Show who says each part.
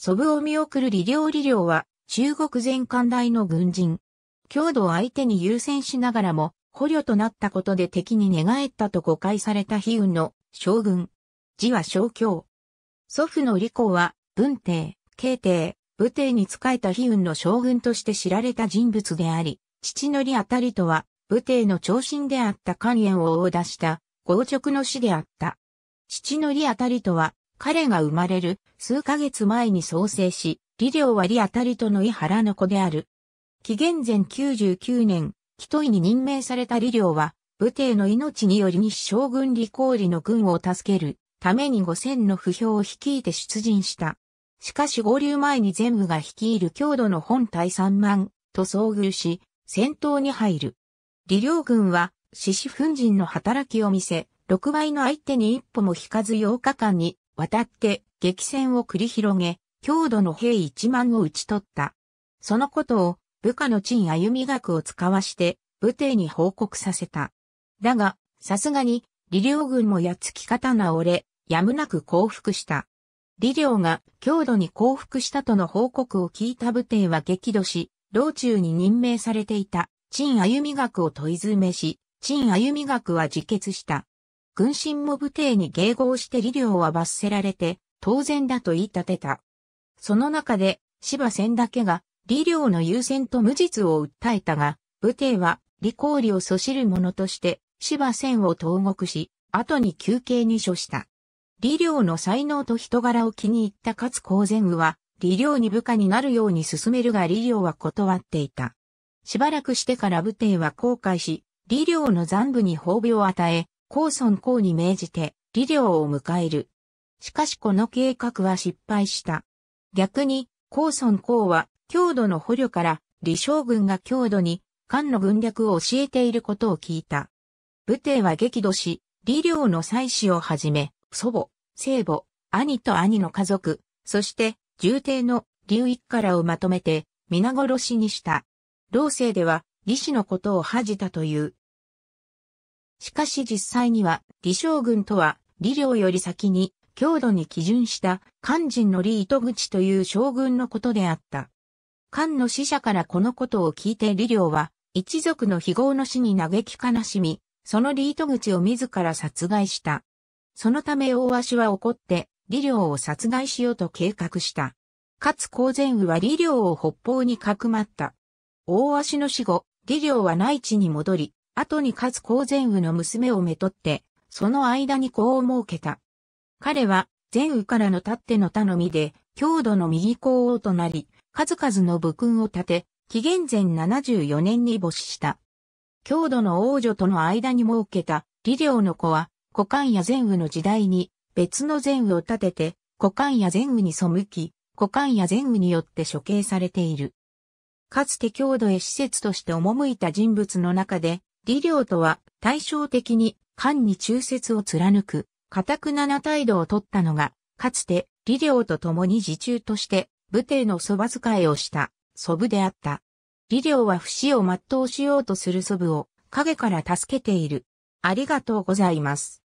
Speaker 1: 祖父を見送る李良李良は、中国全艦隊の軍人。強度を相手に優先しながらも、捕虜となったことで敵に寝返ったと誤解された悲運の将軍。字は小京。祖父の李公は、文帝、慶帝、武帝に仕えた悲運の将軍として知られた人物であり、父の李あたりとは、武帝の長身であった関炎を王出した、豪直の死であった。父の李あたりとは、彼が生まれる数ヶ月前に創生し、理領は利当たりとの井原の子である。紀元前99年、一戸に任命された理領は、武帝の命により日将軍李光理の軍を助けるために五千の不評を率いて出陣した。しかし合流前に全部が率いる郷土の本体三万と遭遇し、戦闘に入る。李領軍は、獅子奮陣の働きを見せ、六倍の相手に一歩も引かず8日間に渡って激戦を繰り広げ、郷土の兵一万を討ち取った。そのことを部下の陳歩み学を使わして武帝に報告させた。だが、さすがに、李陵軍もやつき刀折れ、やむなく降伏した。李陵が郷土に降伏したとの報告を聞いた武帝は激怒し、老中に任命されていた陳歩み学を問い詰めし、陳歩み学は自決した。軍神も武帝に迎合して利量は罰せられて、当然だと言い立てた。その中で、芝仙だけが、利量の優先と無実を訴えたが、武帝は、利考利を阻止る者として、芝仙を投獄し、後に休憩に処した。利量の才能と人柄を気に入った勝公前武は、利量に部下になるように進めるが利量は断っていた。しばらくしてから武帝は後悔し、利量の残部に褒美を与え、高孫公に命じて、李領を迎える。しかしこの計画は失敗した。逆に、高孫公は、郷土の捕虜から、李将軍が郷土に、漢の軍略を教えていることを聞いた。武帝は激怒し、李領の妻子をはじめ、祖母、聖母、兄と兄の家族、そして、重帝の劉一からをまとめて、皆殺しにした。老生では、李氏のことを恥じたという。しかし実際には、李将軍とは、李良より先に、強度に基準した漢人の李糸口という将軍のことであった。漢の使者からこのことを聞いて李良は、一族の非業の死に嘆き悲しみ、その李糸口を自ら殺害した。そのため大足は怒って、李良を殺害しようと計画した。かつ公然羽は李良を北方にかくまった。大足の死後、李良は内地に戻り、後に勝公前羽の娘をめとって、その間に子を設けた。彼は、前羽からの立っての頼みで、郷土の右皇后となり、数々の武勲を立て、紀元前74年に没した。郷土の王女との間に設けた、李陵の子は、古漢や前羽の時代に、別の前羽を立てて、古漢や前羽に背き、古漢や前羽によって処刑されている。かつて郷土へ施設として赴いた人物の中で、理領とは対照的に官に忠節を貫く、固くなな態度を取ったのが、かつて理量と共に自中として武帝の蕎麦使いをした祖父であった。理領は不死を全うしようとする祖父を影から助けている。ありがとうございます。